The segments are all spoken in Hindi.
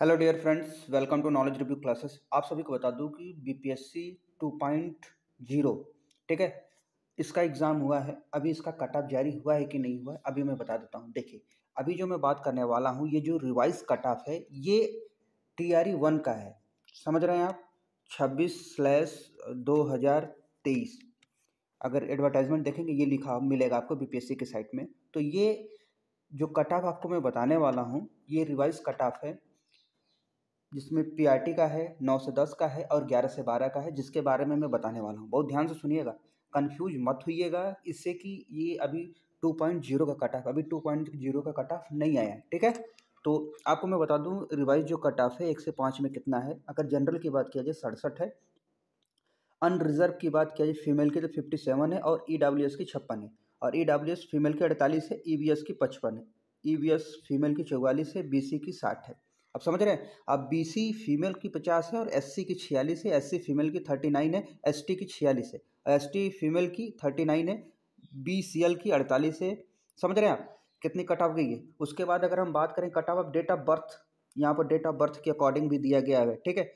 hello dear friends welcome to knowledge review classes आप सभी को बता दूं कि बीपीएससी 2.0 ठीक है इसका एग्ज़ाम हुआ है अभी इसका कट ऑफ जारी हुआ है कि नहीं हुआ है अभी मैं बता देता हूं देखिए अभी जो मैं बात करने वाला हूं ये जो रिवाइज कट ऑफ है ये टी आर ई वन का है समझ रहे हैं आप छब्बीस स्लैस दो हज़ार तेईस अगर एडवर्टाइजमेंट देखेंगे ये लिखा मिलेगा आपको बीपीएससी के साइट में तो ये जो कट ऑफ आपको मैं बताने वाला हूँ ये रिवाइज कट ऑफ है जिसमें पी का है नौ से दस का है और ग्यारह से बारह का है जिसके बारे में मैं बताने वाला हूँ बहुत ध्यान से सुनिएगा कन्फ्यूज मत होइएगा इससे कि ये अभी टू पॉइंट जीरो का कट ऑफ अभी टू पॉइंट जीरो का कट ऑफ नहीं आया ठीक है तो आपको मैं बता दूँ रिवाइज जो कट ऑफ है एक से पाँच में कितना है अगर जनरल की बात किया जाए सड़सठ है अनरिजर्व की बात किया जाए फीमेल की तो फिफ्टी सेवन है और ई डब्ल्यू एस की छप्पन है और ई डब्ल्यू एस फीमेल की अड़तालीस है ई बी एस की पचपन है ई बी एस फीमेल की चौवालीस है बी सी की साठ है अब समझ रहे हैं अब बीसी फीमेल की पचास है और एससी की छियालीस है एससी फीमेल की थर्टी नाइन है एसटी की छियालीस है एसटी फीमेल की थर्टी नाइन है बीसीएल की अड़तालीस है समझ रहे हैं आप कितनी कट ऑफ गई है उसके बाद अगर हम बात करें कट ऑफ अब डेट ऑफ बर्थ यहाँ पर डेट ऑफ बर्थ के अकॉर्डिंग भी दिया गया है ठीक है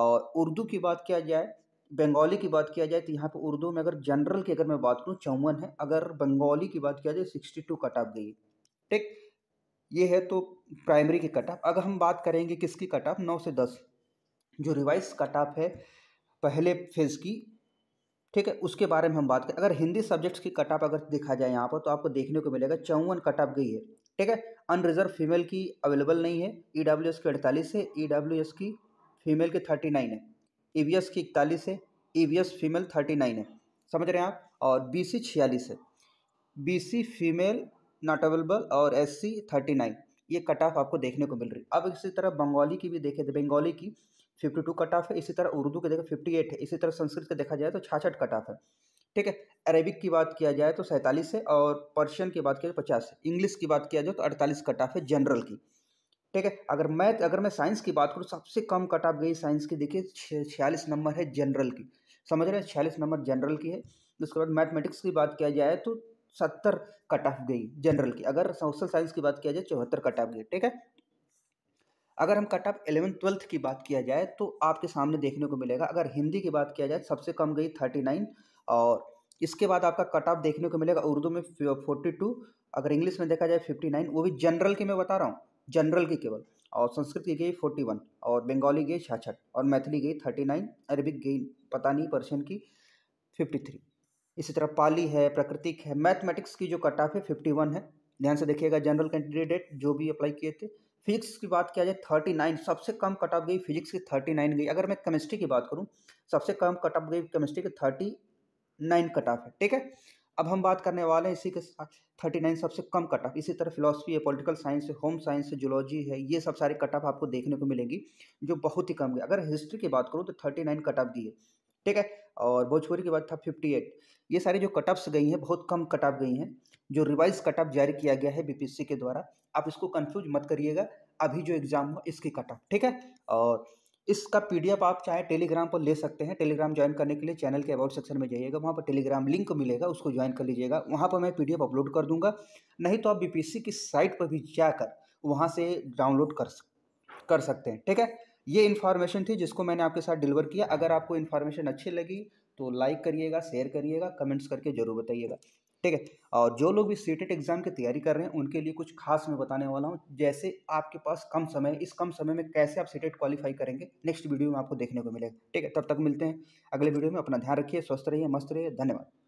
और उर्दू की बात किया जाए बंगाली की बात किया जाए तो यहाँ पर उर्दू में अगर जनरल की अगर मैं बात करूँ चौवन है अगर बंगाली की बात किया जाए सिक्सटी टू कट ऑफ गई है ठीक ये है तो प्राइमरी की कट ऑफ अगर हम बात करेंगे किसकी कट ऑफ नौ से दस जो रिवाइज कट ऑफ है पहले फेज़ की ठीक है उसके बारे में हम बात करें अगर हिंदी सब्जेक्ट्स की कट ऑफ अगर देखा जाए यहाँ पर तो आपको देखने को मिलेगा चौवन कट ऑफ गई है ठीक है अनरिजर्व फीमेल की अवेलेबल नहीं है ई डब्ल्यू एस की अड़तालीस है ई डब्ल्यू एस की फीमेल की थर्टी नाइन है ई वी एस की इकतालीस है ई वी एस फीमेल थर्टी नाइन है समझ रहे हैं आप और बी सी छियालीस है B C female not available और एस सी थर्टी नाइन ये कट ऑफ आपको देखने को मिल रही है अब इसी तरह बंगाली की भी देखे तो बंगाली की फिफ्टी टू कट ऑफ है इसी तरह उर्दू के देखा फिफ्टी एट है इसी तरह संस्कृत का देखा जाए तो छाछठ कट ऑफ है ठीक है अरेबिक की बात किया जाए तो सैंतालीस है और पर्शियन की बात किया जाए तो पचास है इंग्लिश की बात किया जाए तो अड़तालीस कट ऑफ है जनरल की ठीक है अगर मैथ अगर मैं साइंस की बात करूँ सबसे कम कट ऑफ गई साइंस की देखिए छियालीस नंबर है जनरल की समझ रहे हैं छियालीस नंबर जनरल की है उसके बाद मैथमेटिक्स की बात किया जाए तो सत्तर कट ऑफ गई जनरल की अगर सोशल साइंस की बात किया जाए चौहत्तर कट ऑफ गई ठीक है अगर हम कट ऑफ एलेवेंथ ट्वेल्थ की बात किया जाए तो आपके सामने देखने को मिलेगा अगर हिंदी की बात किया जाए सबसे कम गई थर्टी नाइन और इसके बाद आपका कट ऑफ देखने को मिलेगा उर्दू में फोर्टी टू अगर इंग्लिश में देखा जाए फिफ्टी नाइन वो भी जनरल की मैं बता रहा हूँ जनरल की केवल और संस्कृत की गई फोर्टी वन और बंगाली गई छाछठ और मैथिली गई थर्टी नाइन अरबिक गई पता नहीं पर्शियन की फिफ्टी थ्री इसी तरह पाली है प्राकृतिक है मैथमेटिक्स की जो कट ऑफ है फिफ्टी वन है ध्यान से देखिएगा जनरल कैंडिडेट जो भी अप्लाई किए थे फिजिक्स की बात किया जाए थर्टी नाइन सबसे कम कट ऑफ गई फिजिक्स की थर्टी नाइन गई अगर मैं केमिस्ट्री की बात करूँ सबसे कम कट ऑफ गई केमिस्ट्री की थर्टी नाइन कट ऑफ है ठीक है अब हम बात करने वाले हैं इसी के साथ थर्टी नाइन सबसे कम कट ऑफ इसी तरह फिलोसफी है पॉलिटिकल साइंस है होम साइंस है जोलॉजी है ये सब सारे कट ऑफ आपको देखने को मिलेंगी जो बहुत ही कम गई अगर हिस्ट्री की बात करूँ तो थर्टी नाइन कट ऑफ दी है ठीक है और भोजपुरी की बात था फिफ्टी एट ये सारी जो कटअप्स गई हैं बहुत कम कटअप गई हैं जो रिवाइज कटअप जारी किया गया है बीपीएससी के द्वारा आप इसको कंफ्यूज मत करिएगा अभी जो एग्ज़ाम हो इसकी कटअप ठीक है और इसका पीडीएफ आप चाहे टेलीग्राम पर ले सकते हैं टेलीग्राम ज्वाइन करने के लिए चैनल के अबाउट सेक्शन में जाइएगा वहाँ पर टेलीग्राम लिंक मिलेगा उसको ज्वाइन कर लीजिएगा वहाँ पर मैं पी अपलोड कर दूँगा नहीं तो आप बी की साइट पर भी जाकर वहाँ से डाउनलोड कर कर सकते हैं ठीक है ये इन्फॉर्मेशन थी जिसको मैंने आपके साथ डिलीवर किया अगर आपको इन्फॉर्मेशन अच्छी लगी तो लाइक करिएगा शेयर करिएगा कमेंट्स करके ज़रूर बताइएगा ठीक है और जो लोग भी सीटेट एग्ज़ाम e की तैयारी कर रहे हैं उनके लिए कुछ खास मैं बताने वाला हूँ जैसे आपके पास कम समय इस कम समय में कैसे आप सीटेट क्वालिफाई e करेंगे नेक्स्ट वीडियो में आपको देखने को मिलेगा ठीक है तब तक मिलते हैं अगले वीडियो में अपना ध्यान रखिए स्वस्थ रहिए मस्त रहिए धन्यवाद